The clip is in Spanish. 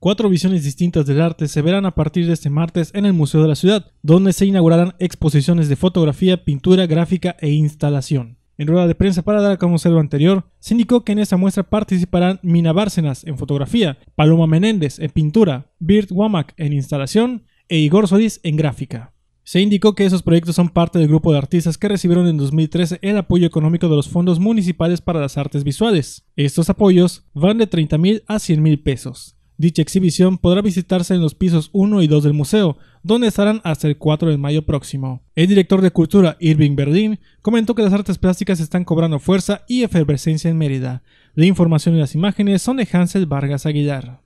Cuatro visiones distintas del arte se verán a partir de este martes en el Museo de la Ciudad, donde se inaugurarán exposiciones de fotografía, pintura, gráfica e instalación. En rueda de prensa para dar a conocer lo anterior, se indicó que en esta muestra participarán Mina Bárcenas en fotografía, Paloma Menéndez en pintura, Bird wamak en instalación e Igor Solís en gráfica. Se indicó que esos proyectos son parte del grupo de artistas que recibieron en 2013 el apoyo económico de los fondos municipales para las artes visuales. Estos apoyos van de 30.000 a 100.000 mil pesos. Dicha exhibición podrá visitarse en los pisos 1 y 2 del museo, donde estarán hasta el 4 de mayo próximo. El director de cultura Irving Berlin comentó que las artes plásticas están cobrando fuerza y efervescencia en Mérida. La información y las imágenes son de Hansel Vargas Aguilar.